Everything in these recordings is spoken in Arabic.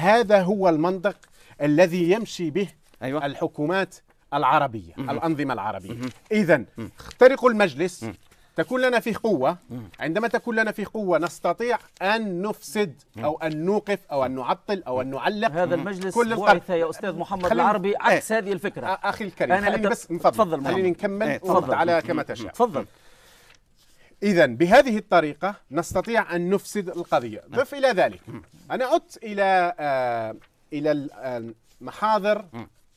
هذا هو المنطق الذي يمشي به أيوة. الحكومات العربيه مم. الأنظمة العربية إذا اخترقوا المجلس مم. تكون لنا فيه قوة عندما تكون لنا فيه قوة نستطيع أن نفسد أو أن نوقف أو أن نعطل أو أن نعلق هذا المجلس كل بعث يا أستاذ محمد خلين... العربي عكس إيه. هذه الفكرة أخي الكريم خليني أت... بس نفضل تفضل خليني نكمل ايه تفضل على كما تشاء تفضل إذا بهذه الطريقة نستطيع أن نفسد القضية نعم. ضف إلى ذلك أنا عدت إلى آه إلى آه، المحاضر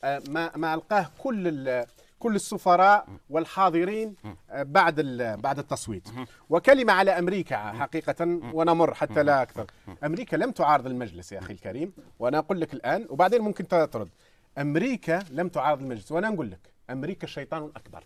آه ما, ما ألقاه كل كل السفراء والحاضرين آه، بعد بعد التصويت وكلمة على أمريكا حقيقة ونمر حتى لا أكثر أمريكا لم تعارض المجلس يا أخي الكريم وأنا أقول لك الآن وبعدين ممكن ترد أمريكا لم تعارض المجلس وأنا نقول لك أمريكا شيطان أكبر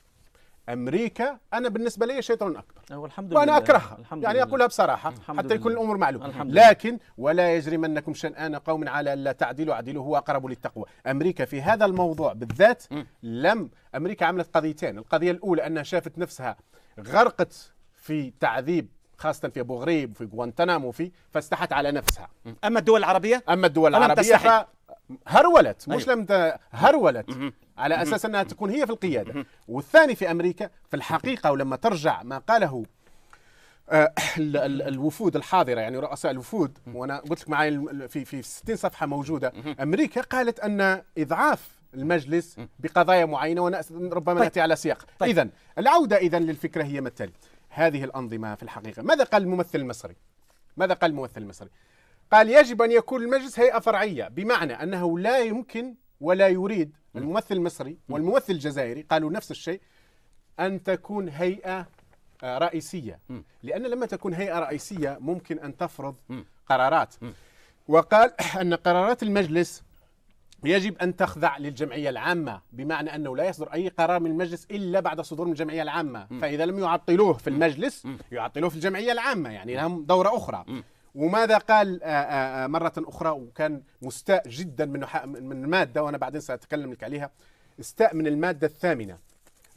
امريكا انا بالنسبه لي شيطان اكبر والحمد وانا لله. اكرهها الحمد يعني اقولها بصراحه الحمد حتى يكون الامور معلومه لكن ولا يجرمنكم شنآن قوم على الا تعدلوا اعدلوا هو اقرب للتقوى امريكا في هذا الموضوع بالذات م. لم امريكا عملت قضيتين القضيه الاولى انها شافت نفسها غرقت في تعذيب خاصة في أبو غريب وفي غوانتنامو وفي فاستحت على نفسها أما الدول العربية أما الدول العربية هرولت مش أيوه. لم ت... هرولت مم. على اساس انها تكون هي في القياده مم. والثاني في امريكا في الحقيقه ولما ترجع ما قاله آه الوفود الحاضره يعني رؤساء الوفود وانا قلت لك معي في في 60 صفحه موجوده امريكا قالت ان اضعاف المجلس بقضايا معينه ربما طيب. ناتي طيب. على سياق طيب. اذا العوده اذا للفكره هي ما التالي هذه الانظمه في الحقيقه ماذا قال الممثل المصري ماذا قال الممثل المصري قال يجب أن يكون المجلس هيئة فرعية بمعنى أنه لا يمكن ولا يريد الممثل المصري والممثل الجزائري قالوا نفس الشيء أن تكون هيئة آه، رئيسية لأن لما تكون هيئة رئيسية ممكن أن تفرض قرارات وقال أن قرارات المجلس يجب أن تخضع للجمعية العامة بمعنى أنه لا يصدر أي قرار من المجلس إلا بعد صدور من الجمعية العامة فإذا لم يعطلوه في المجلس يعطلوه في الجمعية العامة يعني لهم دورة أخرى وماذا قال آه، آه، آه، مرة أخرى وكان مستاء جدا من من المادة وأنا بعدين سأتكلم لك عليها استاء من المادة الثامنة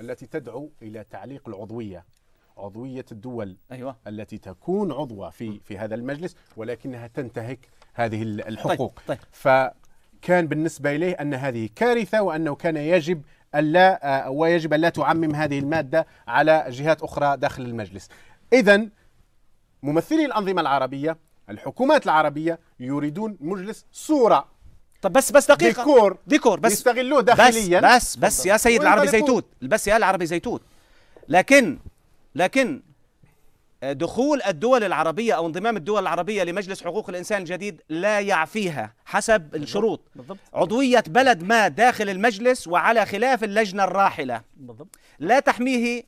التي تدعو إلى تعليق العضوية عضوية الدول أيوة. التي تكون عضوة في في هذا المجلس ولكنها تنتهك هذه الحقوق طيب. طيب. فكان بالنسبة إليه أن هذه كارثة وأنه كان يجب ألا ويجب ألا تعمم هذه المادة على جهات أخرى داخل المجلس إذا ممثلي الأنظمة العربية الحكومات العربية يريدون مجلس صورة طب بس بس دقيقة ديكور ديكور بس يستغلوه داخليا بس بس, بس يا سيد العربي زيتوت بس يا العربي زيتوت لكن لكن آه، دخول الدول العربية أو انضمام الدول العربية لمجلس حقوق الإنسان الجديد لا يعفيها حسب الشروط بالضبط. عضوية بلد ما داخل المجلس وعلى خلاف اللجنة الراحلة بالضبط. لا تحميه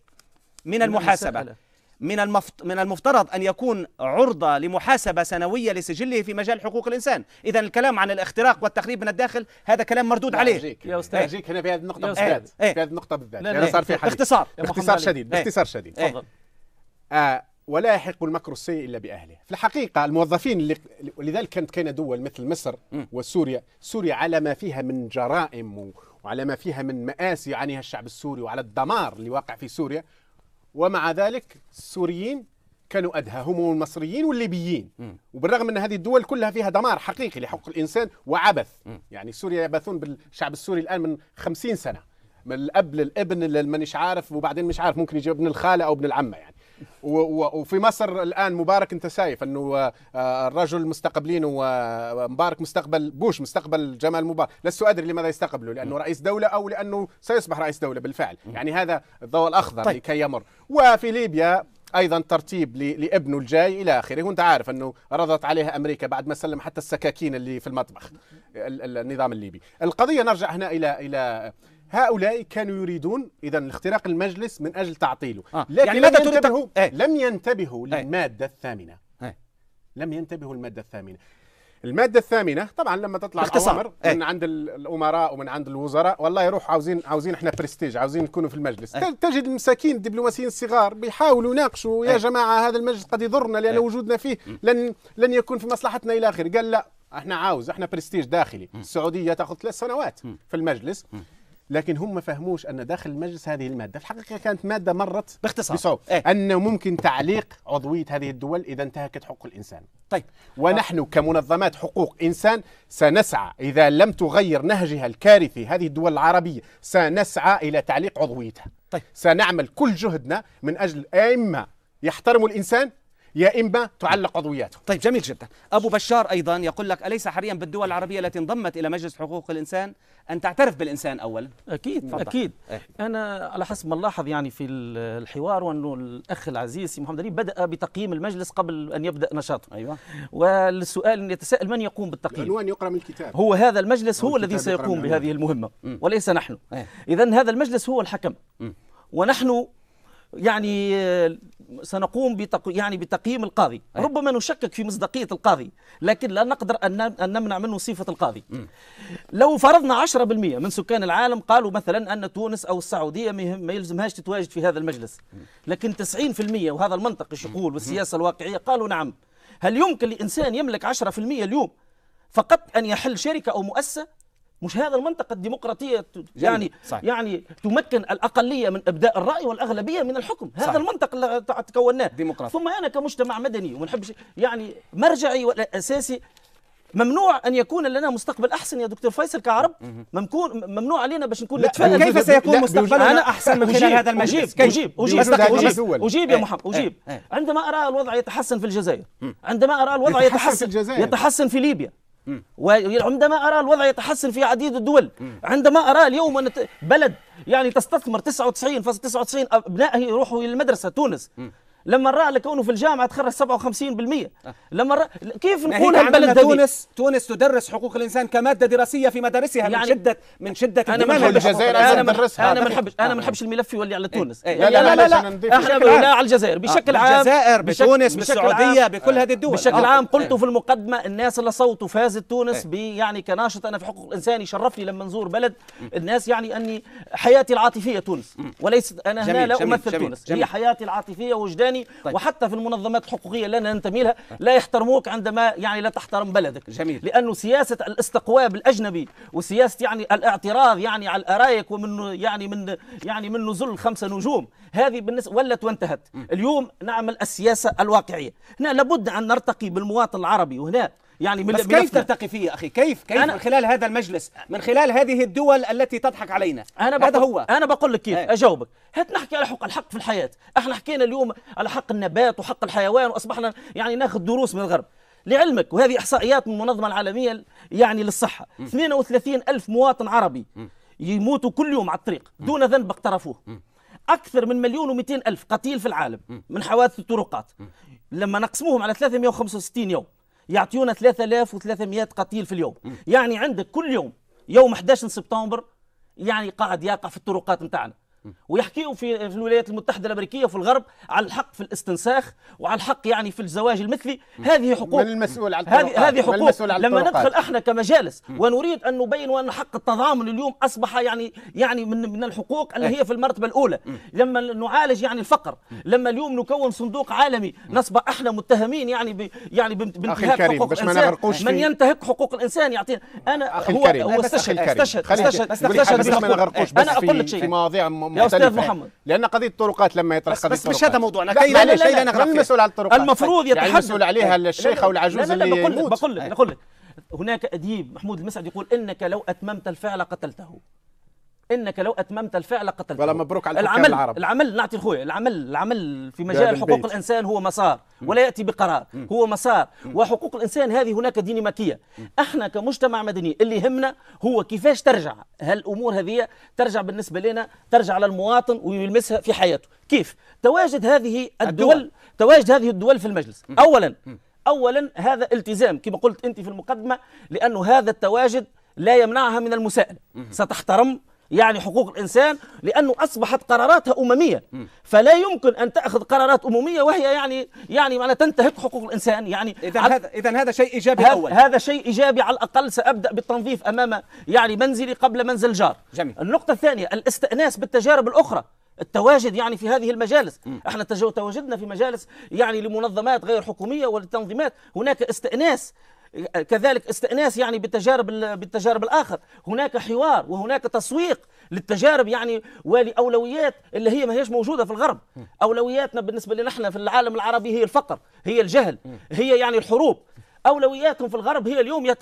من المحاسبة من من المفترض أن يكون عرضة لمحاسبة سنوية لسجله في مجال حقوق الإنسان إذا الكلام عن الاختراق والتخريب من الداخل هذا كلام مردود عليه يا أستاذ أرجيك هنا في هذه النقطة بالذات إيه. في هذه النقطة بالذات لأنه يعني صار إيه، في حديث باختصار باختصار شديد باختصار إيه. شديد تفضل آه ولا يحق المكر السيء الا باهله في الحقيقه الموظفين اللي لذلك كانت كاين دول مثل مصر وسوريا سوريا على ما فيها من جرائم وعلى ما فيها من مآسي يعانيها الشعب السوري وعلى الدمار اللي واقع في سوريا ومع ذلك السوريين كانوا ادهى هم المصريين والليبيين وبالرغم ان هذه الدول كلها فيها دمار حقيقي لحقوق الانسان وعبث م. يعني سوريا يعبثون بالشعب السوري الان من خمسين سنه من الاب للابن للمنش عارف وبعدين مش عارف ممكن يجي ابن الخاله او ابن العمه يعني وفي مصر الان مبارك انت شايف انه آه، الرجل مستقبلينه ومبارك مستقبل بوش مستقبل جمال مبارك لست ادري لماذا يستقبله لانه رئيس دوله او لانه سيصبح رئيس دوله بالفعل يعني هذا الضوء الاخضر طيب. لكي يمر وفي ليبيا ايضا ترتيب لابنه الجاي الى اخره وانت عارف انه رضت عليها امريكا بعد ما سلم حتى السكاكين اللي في المطبخ النظام الليبي القضيه نرجع هنا الى الى هؤلاء كانوا يريدون اذا اختراق المجلس من اجل تعطيله آه. لكن يعني لم ينتبهوا ايه؟ لم ينتبهوا إيه. للماده الثامنه ايه؟ لم ينتبهوا للماده الثامنه الماده الثامنه طبعا لما تطلع الاوامر ايه؟ من عند الامراء ومن عند الوزراء والله يروح عاوزين عاوزين احنا برستيج عاوزين نكونوا في المجلس ايه؟ تجد المساكين الدبلوماسيين الصغار بيحاولوا يناقشوا يا ايه؟ جماعه هذا المجلس قد يضرنا لان ايه؟ وجودنا فيه لن لن يكون في مصلحتنا الى اخره قال لا احنا عاوز احنا برستيج داخلي السعوديه تاخذ ثلاث سنوات في المجلس لكن هم ما فهموش ان داخل المجلس هذه الماده في الحقيقه كانت ماده مرت باختصار بصعوبه إيه؟ انه ممكن تعليق عضويه هذه الدول اذا انتهكت حقوق الانسان طيب ونحن كمنظمات حقوق انسان سنسعى اذا لم تغير نهجها الكارثي هذه الدول العربيه سنسعى الى تعليق عضويتها طيب سنعمل كل جهدنا من اجل اما يحترموا الانسان يا إما تعلق عضوياته طيب جميل جدا أبو بشار أيضا يقول لك أليس حريا بالدول العربية التي انضمت إلى مجلس حقوق الإنسان أن تعترف بالإنسان أولا أكيد فضح. أكيد إيه؟ أنا على حسب ما لاحظ يعني في الحوار وأنه الأخ العزيز محمد علي بدأ بتقييم المجلس قبل أن يبدأ نشاطه أيوة والسؤال أن يتساءل من يقوم بالتقييم العنوان يقرأ من الكتاب هو هذا المجلس هو الذي سيقوم بهذه المهمة م. وليس نحن إيه. إذا هذا المجلس هو الحكم م. ونحن يعني آه، سنقوم بتق... يعني بتقييم القاضي أيه. ربما نشكك في مصداقية القاضي لكن لا نقدر أن, نمنع منه صفة القاضي م. لو فرضنا 10% من سكان العالم قالوا مثلا أن تونس أو السعودية ما يلزمهاش تتواجد في هذا المجلس لكن 90% وهذا المنطق ايش يقول والسياسة الواقعية قالوا نعم هل يمكن لإنسان يملك 10% اليوم فقط أن يحل شركة أو مؤسسة مش هذا المنطقة الديمقراطية يعني صحيح. يعني تمكن الأقلية من إبداء الرأي والأغلبية من الحكم، هذا صحيح. المنطق اللي تكوناه ثم أنا كمجتمع مدني وما نحبش يعني مرجعي أساسي ممنوع ان يكون لنا مستقبل احسن يا دكتور فيصل كعرب ممكون ممنوع علينا باش نكون نتفائل كيف سيكون مستقبلنا انا احسن من خلال هذا المجلس اجيب اجيب اجيب اجيب يا إيه. محمد إيه. اجيب إيه. عندما ارى الوضع يتحسن في الجزائر عندما ارى الوضع يتحسن يتحسن في ليبيا وعندما أرى الوضع يتحسن في عديد الدول عندما أرى اليوم أن بلد يعني تستثمر 99.99 .99 أبنائه يروحوا إلى المدرسة تونس لما راى لكونه في الجامعة تخرج 57% آه. لما الرأى كيف نقول البلد تونس تونس تدرس حقوق الإنسان كمادة دراسية في مدارسها يعني من شدة من شدة أنا ما الجزائر أنا ما نحبش أنا ما نحبش الملف يولي على إيه. تونس إيه. لا لا لا لا احنا لا على الجزائر آه، بشكل عام الجزائر بتونس بالسعودية بكل هذه الدول بشكل عام آه. قلت في المقدمة الناس اللي صوتوا فازت تونس إيه. يعني كناشط أنا في حقوق الإنسان يشرفني لما نزور بلد الناس يعني أني حياتي العاطفية تونس وليست أنا هنا لا أمثل تونس هي حياتي العاطفية وجداني الانساني طيب. وحتى في المنظمات الحقوقيه اللي انا ننتمي لها طيب. لا يحترموك عندما يعني لا تحترم بلدك جميل لانه سياسه الاستقواب الاجنبي وسياسه يعني الاعتراض يعني على الارائك ومن يعني من يعني من نزول خمسه نجوم هذه بالنسبه ولت وانتهت م. اليوم نعمل السياسه الواقعيه هنا لابد ان نرتقي بالمواطن العربي وهنا يعني من بس كيف ترتقي فيه أخي كيف كيف أنا من خلال هذا المجلس من خلال هذه الدول التي تضحك علينا أنا هذا هو أنا بقول لك كيف هي. إيه. أجاوبك هات نحكي على حق الحق في الحياة احنا حكينا اليوم على حق النبات وحق الحيوان وأصبحنا يعني ناخذ دروس من الغرب لعلمك وهذه إحصائيات من المنظمة العالمية يعني للصحة م. 32 ألف مواطن عربي م. يموتوا كل يوم على الطريق دون ذنب اقترفوه م. أكثر من مليون و ألف قتيل في العالم من حوادث الطرقات لما نقسموهم على 365 يوم يعطيونا 3300 قتيل في اليوم يعني عندك كل يوم يوم 11 سبتمبر يعني قاعد يقع في الطرقات نتاعنا ويحكيوا في في الولايات المتحده الامريكيه وفي الغرب على الحق في الاستنساخ وعلى الحق يعني في الزواج المثلي هذه حقوق من المسؤول عن هذه هذه حقوق لما ندخل احنا كمجالس ونريد ان نبين ان حق التضامن اليوم اصبح يعني يعني من من الحقوق اللي هي إيه. في المرتبه الاولى لما نعالج يعني الفقر لما اليوم نكون صندوق عالمي نصبح احنا متهمين يعني ب يعني بانتهاك حقوق الانسان من ينتهك حقوق الانسان يعطينا انا هو هو استشهد استشهد استشهد استشهد انا اقول لك شيء في مواضيع يا استاذ محمد لان قضيه الطرقات لما يطرح قضيه بس مش هذا موضوعنا كي لا لا لا المسؤول عن الطرقات المفروض يتحدث يعني المسؤول عليها الشيخ او العجوز اللي بقول لك بقول لك هناك اديب محمود المسعد يقول انك لو اتممت الفعل قتلته انك لو اتممت الفعل قتلت ولا مبروك على العمل العرب العمل نعطي اخويا العمل العمل في مجال حقوق البيت. الانسان هو مسار ولا ياتي بقرار م. هو مسار م. وحقوق الانسان هذه هناك ديناميكيه احنا كمجتمع مدني اللي يهمنا هو كيفاش ترجع هالامور هذه ترجع بالنسبه لنا ترجع للمواطن ويلمسها في حياته كيف تواجد هذه الدول, الدول. تواجد هذه الدول في المجلس م. اولا م. اولا هذا التزام كما قلت انت في المقدمه لانه هذا التواجد لا يمنعها من المساءله ستحترم يعني حقوق الإنسان لأنه أصبحت قراراتها أممية فلا يمكن أن تأخذ قرارات أممية وهي يعني يعني معناها تنتهك حقوق الإنسان يعني إذا هذا إذا هذا شيء إيجابي أول هذا شيء إيجابي على الأقل سأبدأ بالتنظيف أمام يعني منزلي قبل منزل جار جميل. النقطة الثانية الاستئناس بالتجارب الأخرى التواجد يعني في هذه المجالس م. احنا تواجدنا في مجالس يعني لمنظمات غير حكوميه ولتنظيمات هناك استئناس كذلك استئناس يعني بالتجارب بالتجارب الاخر هناك حوار وهناك تسويق للتجارب يعني ولاولويات اللي هي ما هيش موجوده في الغرب اولوياتنا بالنسبه لنا احنا في العالم العربي هي الفقر هي الجهل هي يعني الحروب أولوياتهم في الغرب هي اليوم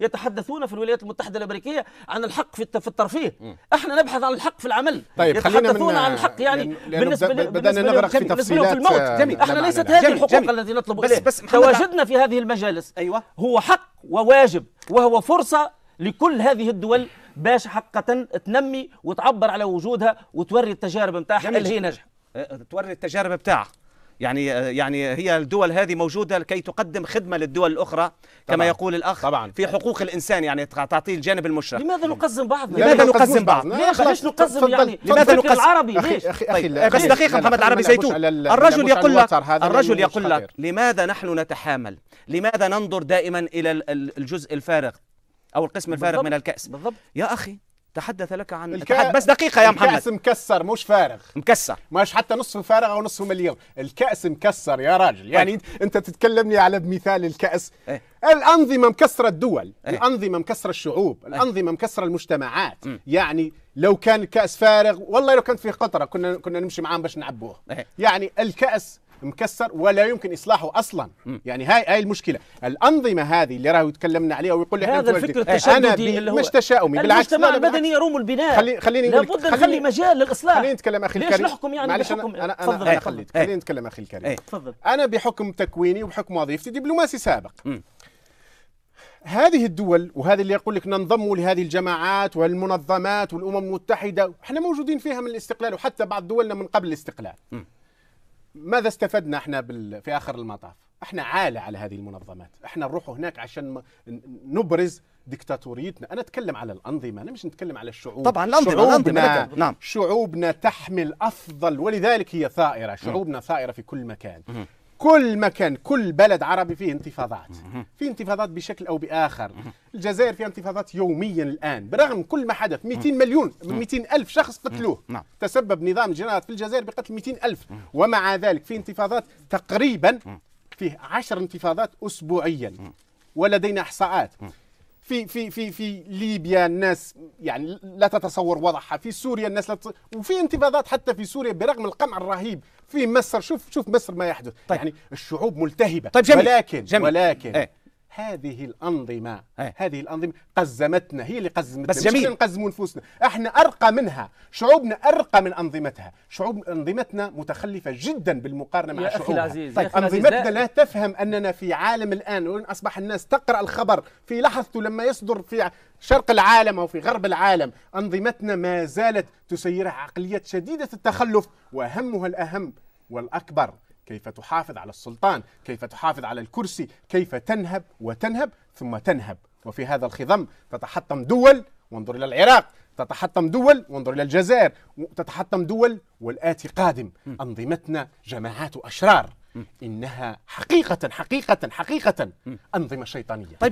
يتحدثون في الولايات المتحدة الأمريكية عن الحق في, الترفيه احنا نبحث عن الحق في العمل طيب يتحدثون عن الحق يعني بالنسبة بدأنا بالنسبة نغرق في تفصيلات في الموت جميل. آه، احنا ليست هذه الحقوق التي نطلب بس, بس تواجدنا في هذه المجالس أيوة. هو حق وواجب وهو فرصة لكل هذه الدول باش حقا تنمي وتعبر على وجودها وتوري التجارب نتاعها اللي هي نجح آه، توري التجارب بتاعها يعني يعني هي الدول هذه موجوده لكي تقدم خدمه للدول الاخرى كما طبعاً. يقول الاخ طبعاً. في حقوق الانسان يعني تعطيه الجانب المشرق لماذا نقزم بعضنا لماذا نقزم بعض ليش نقزم يعني لماذا نقزم العربي أخي ليش أخي طيب بس دقيقه محمد العربي زيتون الرجل يقول لك الرجل يقول لك لماذا نحن نتحامل لماذا ننظر دائما الى الجزء الفارغ او القسم الفارغ من الكاس بالضبط يا اخي تحدث لك عن الكا... بس دقيقة يا محمد الكأس مكسر مش فارغ مكسر مش حتى نصف فارغ أو نصف مليون الكأس مكسر يا راجل طيب. يعني أي. أنت تتكلمني على مثال الكأس ايه؟ الأنظمة مكسرة الدول ايه؟ الأنظمة مكسرة الشعوب إيه. الأنظمة مكسرة المجتمعات ام. يعني لو كان الكأس فارغ والله لو كان فيه قطرة كنا كنا نمشي معاهم باش نعبوه إيه. يعني الكأس مكسر ولا يمكن اصلاحه اصلا م. يعني هاي هاي المشكله الانظمه هذه اللي راهو تكلمنا عليها ويقول لي هذا الفكر إيه، التشددي اللي هو مش تشاؤمي بالعكس المجتمع المدني يروم البناء خلي خليني لابد نخلي مجال للاصلاح خليني نتكلم اخي الكريم ليش نحكم يعني بحكم انا انا, أنا, خليت إيه. خليني نتكلم اخي الكريم إيه. تفضل انا بحكم تكويني وبحكم وظيفتي دبلوماسي سابق هذه الدول وهذا اللي يقول لك ننضم لهذه الجماعات والمنظمات والامم المتحده احنا موجودين فيها من الاستقلال وحتى بعض دولنا من قبل الاستقلال م. ماذا استفدنا احنا بال... في اخر المطاف؟ احنا عاله على هذه المنظمات، احنا نروح هناك عشان نبرز ديكتاتوريتنا، انا اتكلم على الانظمه، انا مش نتكلم على الشعوب طبعا الانظمه شعوبنا الأنظمة. نعم شعوبنا تحمل افضل ولذلك هي ثائره، شعوبنا ثائره في كل مكان. كل مكان كل بلد عربي فيه انتفاضات فيه انتفاضات بشكل او باخر الجزائر فيها انتفاضات يوميا الان برغم كل ما حدث 200 مليون 200 الف شخص قتلوه نعم. تسبب نظام الجنرالات في الجزائر بقتل 200 الف ومع ذلك في انتفاضات تقريبا فيه 10 انتفاضات اسبوعيا ولدينا احصاءات في في في في ليبيا الناس يعني لا تتصور وضعها في سوريا الناس لا تتصور وفي انتفاضات حتى في سوريا برغم القمع الرهيب في مصر شوف شوف مصر ما يحدث طيب. يعني الشعوب ملتهبه طيب جميل. ولكن جميل. ولكن ايه. هذه الانظمه هي. إيه. هذه الانظمه قزمتنا هي اللي قزمتنا بس جميل نقزموا نفوسنا احنا ارقى منها شعوبنا ارقى من انظمتها شعوب انظمتنا متخلفه جدا بالمقارنه مع شعوبها العزيز. طيب انظمتنا لا. لا تفهم اننا في عالم الان وان اصبح الناس تقرا الخبر في لحظته لما يصدر في شرق العالم او في غرب العالم انظمتنا ما زالت تسيرها عقليات شديده التخلف واهمها الاهم والاكبر كيف تحافظ على السلطان كيف تحافظ على الكرسي كيف تنهب وتنهب ثم تنهب وفي هذا الخضم تتحطم دول وانظر إلى العراق تتحطم دول وانظر إلى الجزائر تتحطم دول والآتي قادم أنظمتنا جماعات أشرار إنها حقيقة حقيقة حقيقة أنظمة شيطانية طيب